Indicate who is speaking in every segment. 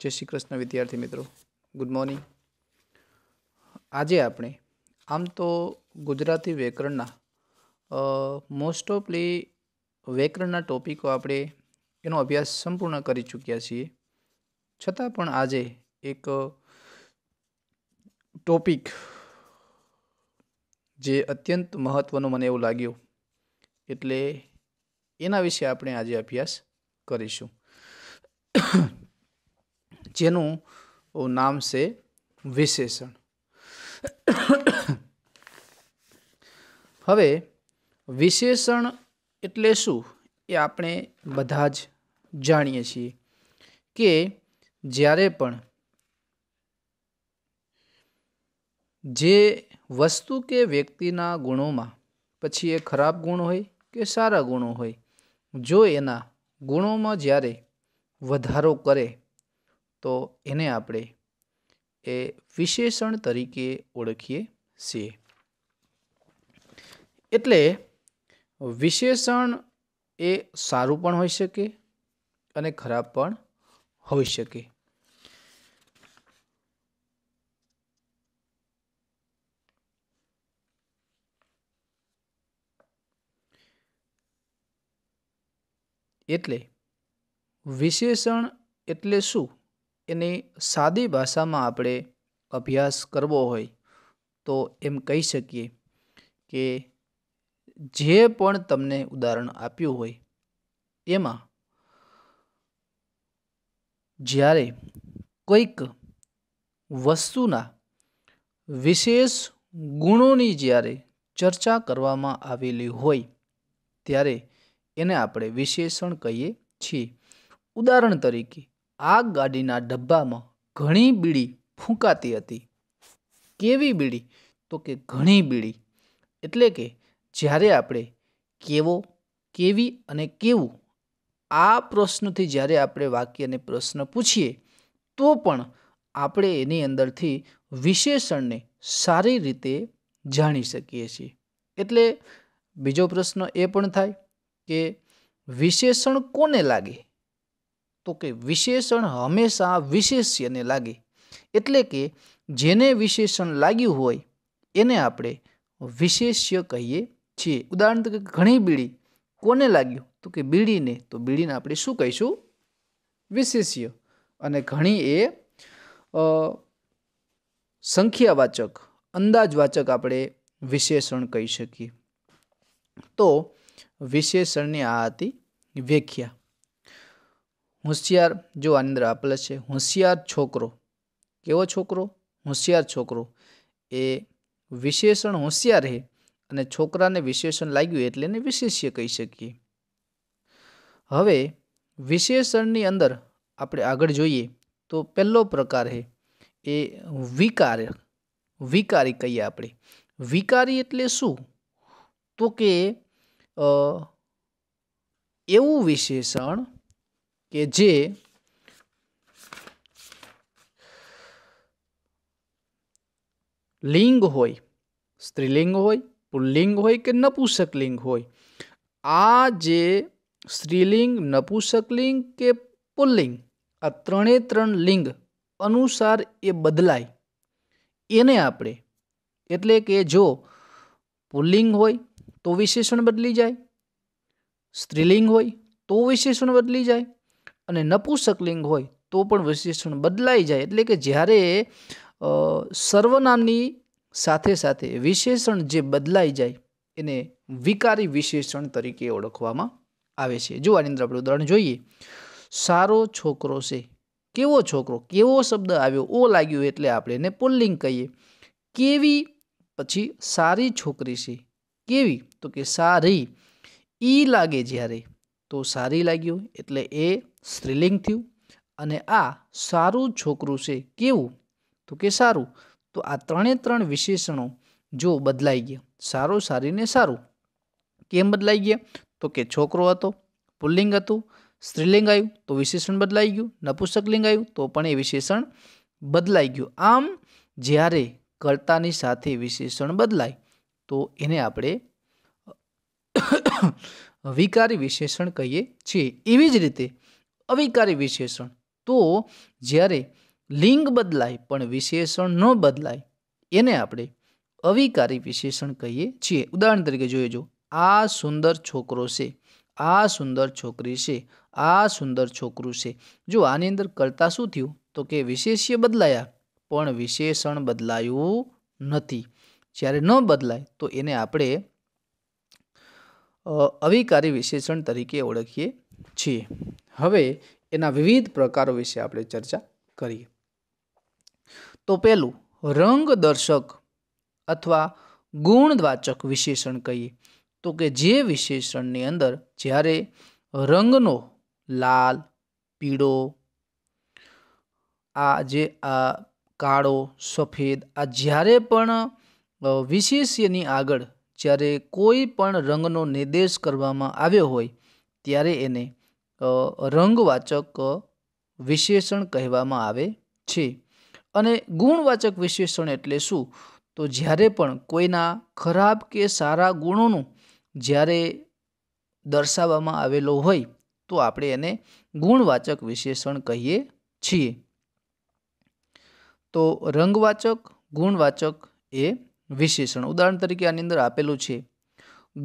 Speaker 1: જય શ્રી કૃષ્ણ વિદ્યાર્થી મિત્રો ગુડ મોર્નિંગ આજે આપણે આમ તો ગુજરાતી વ્યાકરણના મોસ્ટ ઓફલી વ્યાકરણના ટોપિકો આપણે એનો અભ્યાસ સંપૂર્ણ કરી ચૂક્યા છીએ છતાં પણ આજે એક ટોપિક જે અત્યંત મહત્ત્વનો મને એવું લાગ્યું એટલે એના વિશે આપણે આજે અભ્યાસ કરીશું જેનું નામ છે વિશેષણ હવે વિશેષણ એટલે શું એ આપણે બધા જ જાણીએ છીએ કે જ્યારે પણ જે વસ્તુ કે વ્યક્તિના ગુણોમાં પછી એ ખરાબ ગુણ હોય કે સારા ગુણો હોય જો એના ગુણોમાં જ્યારે વધારો કરે તો એને આપણે એ વિશેષણ તરીકે ઓળખીએ છીએ એટલે વિશેષણ એ સારું પણ હોઈ શકે અને ખરાબ પણ હોઈ શકે એટલે વિશેષણ એટલે શું એની સાદી ભાષામાં આપણે અભ્યાસ કરવો હોય તો એમ કહી શકીએ કે જે પણ તમને ઉદાહરણ આપ્યું હોય એમાં જ્યારે કોઈક વસ્તુના વિશેષ ગુણોની જ્યારે ચર્ચા કરવામાં આવેલી હોય ત્યારે એને આપણે વિશેષણ કહીએ છીએ ઉદાહરણ તરીકે આ ગાડીના ડબ્બામાં ઘણી બીડી ફૂંકાતી હતી કેવી બીડી તો કે ઘણી બીડી એટલે કે જ્યારે આપણે કેવો કેવી અને કેવું આ પ્રશ્નથી જ્યારે આપણે વાક્યને પ્રશ્ન પૂછીએ તો પણ આપણે એની અંદરથી વિશેષણને સારી રીતે જાણી શકીએ છીએ એટલે બીજો પ્રશ્ન એ પણ થાય કે વિશેષણ કોને લાગે તો કે વિશેષણ હંમેશા વિશેષ્યને લાગે એટલે કે જેને વિશેષણ લાગ્યું હોય એને આપણે વિશેષ્ય કહીએ છીએ ઉદાહરણ તરીકે ઘણી બીડી કોને લાગ્યું તો કે બીડીને તો બીડીને આપણે શું કહીશું વિશેષ્ય અને ઘણી એ સંખ્યાવાચક અંદાજવાચક આપણે વિશેષણ કહી શકીએ તો વિશેષણની આ હતી વ્યાખ્યા હોશિયાર જો આની અંદર આપેલ છે હોશિયાર છોકરો કેવો છોકરો હોશિયાર છોકરો એ વિશેષણ હોશિયાર હે અને છોકરાને વિશેષણ લાગ્યું એટલે એને વિશેષ્ય કહી શકીએ હવે વિશેષણની અંદર આપણે આગળ જોઈએ તો પહેલો પ્રકાર છે એ વિકાર વિકારી કહીએ આપણે વિકારી એટલે શું તો કે એવું વિશેષણ કે જે લિંગ હોય સ્ત્રીલિંગ હોય પુલ્લિંગ હોય કે નપુસકલિંગ હોય આ જે સ્ત્રીલિંગ નપુસકલિંગ કે પુલ્લિંગ આ ત્રણે ત્રણ લિંગ અનુસાર એ બદલાય એને આપણે એટલે કે જો પુલ્લિંગ હોય તો વિશેષણ બદલી જાય સ્ત્રીલિંગ હોય તો વિશેષણ બદલી જાય અને નપુસકલિંગ હોય તો પણ વિશેષણ બદલાઈ જાય એટલે કે જ્યારે સર્વનામની સાથે સાથે વિશેષણ જે બદલાઈ જાય એને વિકારી વિશેષણ તરીકે ઓળખવામાં આવે છે જો આની અંદર આપણે ઉદાહરણ જોઈએ સારો છોકરો છે કેવો છોકરો કેવો શબ્દ આવ્યો ઓ લાગ્યો એટલે આપણે એને પુલ્લિંગ કહીએ કેવી પછી સારી છોકરી છે કેવી તો કે સારી ઈ લાગે જ્યારે તો સારી લાગ્યું એટલે એ સ્ત્રીલિંગ થયું અને આ સારું છોકરું છે કેવું તો કે સારું તો આ ત્રણે ત્રણ વિશેષણો જો બદલાઈ ગયા સારું સારીને સારું કેમ બદલાઈ ગયા તો કે છોકરો હતો પુલ્લિંગ હતું સ્ત્રીલિંગ આવ્યું તો વિશેષણ બદલાઈ ગયું નપુસકલિંગ આવ્યું તો પણ એ વિશેષણ બદલાઈ ગયું આમ જ્યારે કર્તાની સાથે વિશેષણ બદલાય તો એને આપણે વિકારી વિશેષણ કહીએ છીએ એવી જ રીતે અવિકારી વિશેષણ તો જ્યારે લિંગ બદલાય પણ વિશેષણ ન બદલાય એને આપણે અવિકારી વિશેષણ કહીએ છીએ ઉદાહરણ તરીકે જોઈજો આ સુંદર છોકરો છે આ સુંદર છોકરી છે આ સુંદર છોકરું છે જો આની અંદર કરતાં શું થયું તો કે વિશેષ્ય બદલાયા પણ વિશેષણ બદલાયું નથી જ્યારે ન બદલાય તો એને આપણે અવિકારી વિશેષણ તરીકે ઓળખીએ છીએ હવે એના વિવિધ પ્રકારો વિશે આપણે ચર્ચા કરીએ તો પહેલું દર્શક અથવા ગુણવાચક વિશેષણ કહીએ તો કે જે વિશેષણની અંદર જ્યારે રંગનો લાલ પીળો આ જે આ કાળો સફેદ આ જ્યારે પણ વિશેષ્યની આગળ જ્યારે કોઈ પણ રંગનો નિર્દેશ કરવામાં આવ્યો હોય ત્યારે એને રંગવાચક વિશેષણ કહેવામાં આવે છે અને ગુણવાચક વિશેષણ એટલે શું તો જ્યારે પણ કોઈના ખરાબ કે સારા ગુણોનું જ્યારે દર્શાવવામાં આવેલો હોય તો આપણે એને ગુણવાચક વિશેષણ કહીએ છીએ તો રંગવાચક ગુણવાચક એ વિશેષણ ઉદાહરણ તરીકે આની અંદર આપેલું છે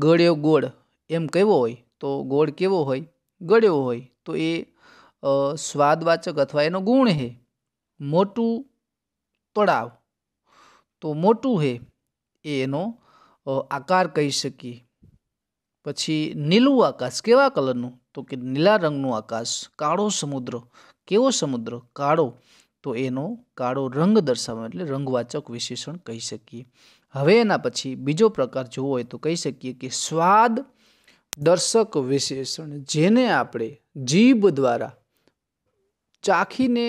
Speaker 1: ગળ્યો ગોળ એમ કહેવો હોય તો ગોળ કેવો હોય ગળ્યો હોય તો એ સ્વાદવાચક અથવા એનો ગુણ હે મોટું તળાવ તો મોટું હે એ એનો આકાર કહી શકીએ પછી નીલું આકાશ કેવા કલરનું તો કે નીલા રંગનું આકાશ કાળો સમુદ્ર કેવો સમુદ્ર કાળો તો એનો કાળો રંગ દર્શાવવા એટલે રંગવાચક વિશેષણ કહી શકીએ હવે એના પછી બીજો પ્રકાર જોવો હોય તો કહી શકીએ કે સ્વાદ દર્શક વિશેષણ જેને આપણે જીભ દ્વારા ચાખીને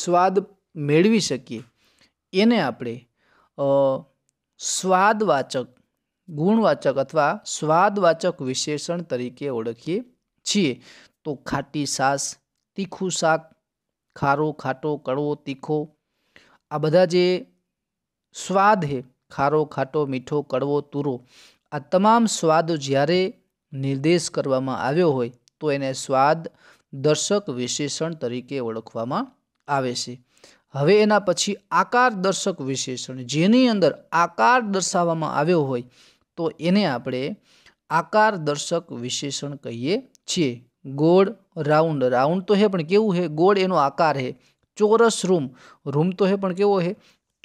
Speaker 1: સ્વાદ મેળવી શકીએ એને આપણે સ્વાદવાચક ગુણવાચક અથવા સ્વાદવાચક વિશેષણ તરીકે ઓળખીએ છીએ તો ખાટી સાસ તીખું શાક ખારો ખાટો કડવો તીખો આ બધા જે સ્વાદ હે ખારો ખાટો મીઠો કડવો તુરો આ તમામ સ્વાદ જ્યારે નિર્દેશ કરવામાં આવ્યો હોય તો એને સ્વાદ દર્શક વિશેષણ તરીકે ઓળખવામાં આવે છે હવે એના પછી આકાર દર્શક વિશેષણ જેની અંદર આકાર દર્શાવવામાં આવ્યો હોય તો એને આપણે આકાર દર્શક વિશેષણ કહીએ છીએ ગોળ રાઉન્ડ રાઉન્ડ તો હે પણ કેવું હે ગોળ એનો આકાર હે ચોરસ રૂમ રૂમ તો હે પણ કેવો હે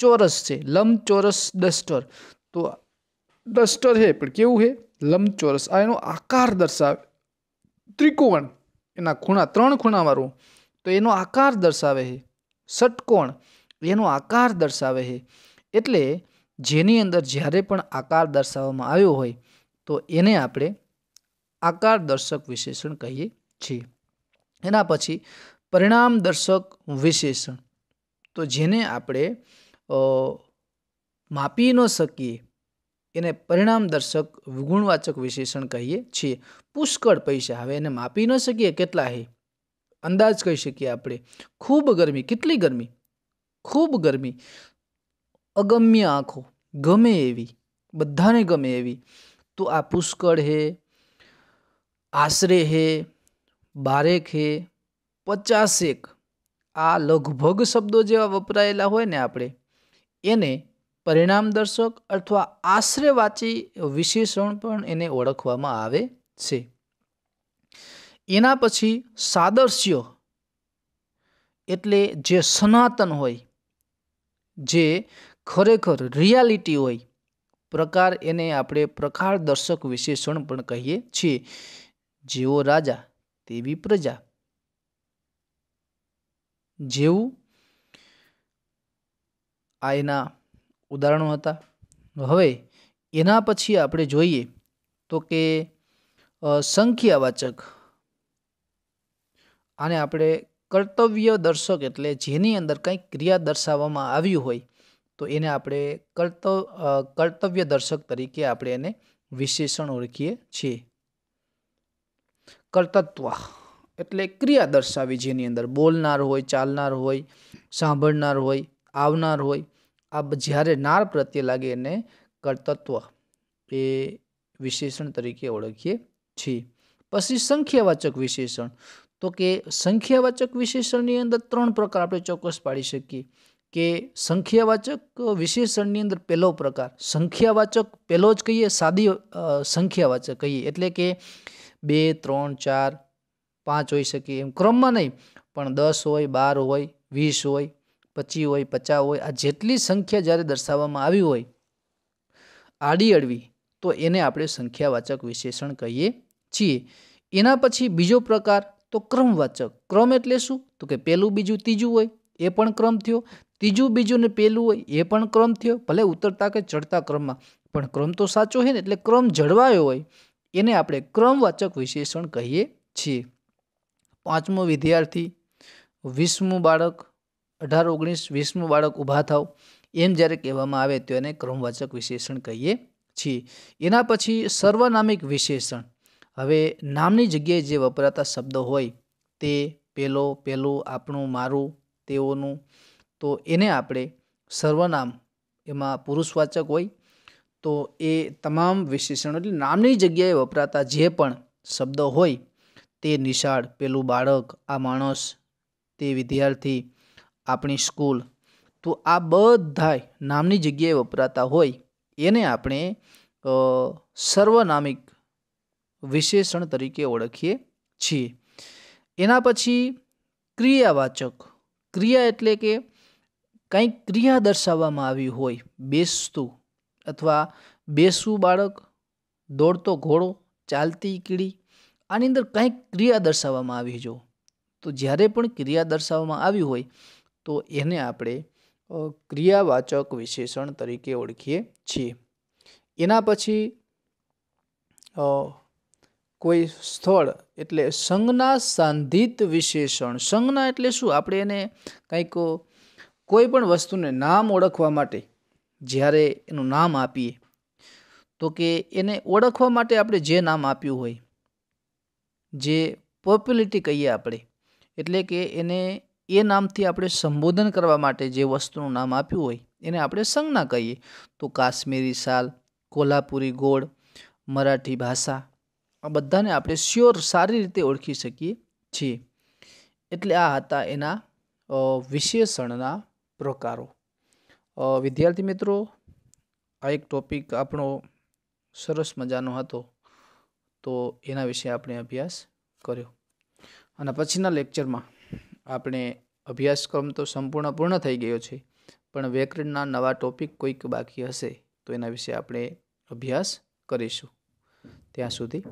Speaker 1: ચોરસ છે લંબ ચોરસ ડસ્ટર તો ડસ્ટર છે પણ કેવું છે લંબચોરસ આ એનો આકાર દર્શાવે ત્રિકોણ એના ખૂણા ત્રણ ખૂણાવાળું તો એનો આકાર દર્શાવે છે ષટકોણ એનો આકાર દર્શાવે છે એટલે જેની અંદર જ્યારે પણ આકાર દર્શાવવામાં આવ્યો હોય તો એને આપણે આકાર દર્શક વિશેષણ કહીએ છીએ એના પછી પરિણામ દર્શક વિશેષણ તો જેને આપણે માપી ન શકીએ એને પરિણામદર્શક ગુણવાચક વિશેષણ કહીએ છીએ પુષ્કળ પૈસા હવે એને માપી ન શકીએ કેટલા હે અંદાજ કહી શકીએ આપણે ખૂબ ગરમી કેટલી ગરમી ખૂબ ગરમી અગમ્ય આંખો ગમે એવી બધાને ગમે એવી તો આ પુષ્કળ હે આશરે હે બારેક હે પચાસેક આ લગભગ શબ્દો જેવા વપરાયેલા હોય ને આપણે એને પરિણામદર્શક દર્શક અથવા આશ્રયવાચી વિશેષણ પણ એને ઓળખવામાં આવે છે એના પછી સાદર્શ્ય એટલે જે સનાતન હોય જે ખરેખર રિયાલિટી હોય પ્રકાર એને આપણે પ્રકાર દર્શક વિશેષણ પણ કહીએ છીએ જેવો રાજા તેવી પ્રજા જેવું આ એના ઉદાહરણો હતા હવે એના પછી આપણે જોઈએ તો કે સંખ્યાવાચક આને આપણે કર્તવ્ય દર્શક એટલે જેની અંદર કંઈક ક્રિયા દર્શાવવામાં આવ્યું હોય તો એને આપણે કર્તવ કર્તવ્ય દર્શક તરીકે આપણે એને વિશેષણ ઓળખીએ છીએ કર્તત્વ એટલે ક્રિયા દર્શાવી જેની અંદર બોલનાર હોય ચાલનાર હોય સાંભળનાર હોય આવનાર હોય આ જ્યારે નાર પ્રત્યે લાગે એને કર્તત્વ એ વિશેષણ તરીકે ઓળખીએ છીએ પછી સંખ્યાવાચક વિશેષણ તો કે સંખ્યાવાચક વિશેષણની અંદર ત્રણ પ્રકાર આપણે ચોક્કસ પાડી શકીએ કે સંખ્યાવાચક વિશેષણની અંદર પહેલો પ્રકાર સંખ્યાવાચક પહેલો જ કહીએ સાદી સંખ્યાવાચક કહીએ એટલે કે બે ત્રણ ચાર પાંચ હોઈ શકે એમ ક્રમમાં નહીં પણ દસ હોય બાર હોય વીસ હોય પચી હોય પચાસ હોય આ જેટલી સંખ્યા જ્યારે દર્શાવવામાં આવી હોય આડી અડવી તો એને આપણે સંખ્યાવાચક વિશેષણ કહીએ છીએ એના પછી બીજો પ્રકાર તો ક્રમવાચક ક્રમ એટલે શું તો કે પહેલું બીજું ત્રીજું હોય એ પણ ક્રમ થયો ત્રીજું બીજું ને પહેલું હોય એ પણ ક્રમ થયો ભલે ઉતરતા કે ચડતા ક્રમમાં પણ ક્રમ તો સાચો હોય ને એટલે ક્રમ જળવાયો હોય એને આપણે ક્રમવાચક વિશેષણ કહીએ છીએ પાંચમો વિદ્યાર્થી વીસમું બાળક અઢાર ઓગણીસ વીસનું બાળક ઊભા થાવ એમ જ્યારે કહેવામાં આવે તો એને ક્રમવાચક વિશેષણ કહીએ છીએ એના પછી સર્વનામિક વિશેષણ હવે નામની જગ્યાએ જે વપરાતા શબ્દો હોય તે પેલો પેલું આપણું મારું તેઓનું તો એને આપણે સર્વનામ એમાં પુરુષવાચક હોય તો એ તમામ વિશેષણ એટલે નામની જગ્યાએ વપરાતા જે પણ શબ્દો હોય તે નિશાળ પેલું બાળક આ માણસ તે વિદ્યાર્થી આપણી સ્કૂલ તો આ બધાય નામની જગ્યાએ વપરાતા હોય એને આપણે સર્વનામિક વિશેષણ તરીકે ઓળખીએ છીએ એના પછી ક્રિયાવાચક ક્રિયા એટલે કે કંઈક ક્રિયા દર્શાવવામાં આવી હોય બેસતું અથવા બેસવું બાળક દોડતો ઘોડો ચાલતી કીડી આની અંદર કંઈક ક્રિયા દર્શાવવામાં આવી જો તો જ્યારે પણ ક્રિયા દર્શાવવામાં આવી હોય તો એને આપણે ક્રિયાવાચક વિશેષણ તરીકે ઓળખીએ છીએ એના પછી કોઈ સ્થળ એટલે સંજ્ઞા સાંધિત વિશેષણ સંજ્ઞા એટલે શું આપણે એને કંઈક કોઈ પણ વસ્તુને નામ ઓળખવા માટે જ્યારે એનું નામ આપીએ તો કે એને ઓળખવા માટે આપણે જે નામ આપ્યું હોય જે પોપ્યુલિટી કહીએ આપણે એટલે કે એને એ નામથી આપણે સંબોધન કરવા માટે જે વસ્તુનું નામ આપ્યું હોય એને આપણે સંજ્ઞા કહીએ તો કાશ્મીરી શાલ કોલ્હાપુરી ગોળ મરાઠી ભાષા આ બધાને આપણે શ્યોર સારી રીતે ઓળખી શકીએ છીએ એટલે આ હતા એના વિશેષણના પ્રકારો વિદ્યાર્થી મિત્રો આ એક ટોપિક આપણો સરસ મજાનો હતો તો એના વિશે આપણે અભ્યાસ કર્યો અને પછીના લેક્ચરમાં આપણે અભ્યાસક્રમ તો સંપૂર્ણ પૂર્ણ થઈ ગયો છે પણ વ્યાકરણના નવા ટોપિક કોઈક બાકી હશે તો એના વિશે આપણે અભ્યાસ કરીશું ત્યાં સુધી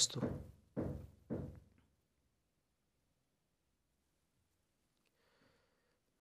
Speaker 1: અસ્તુ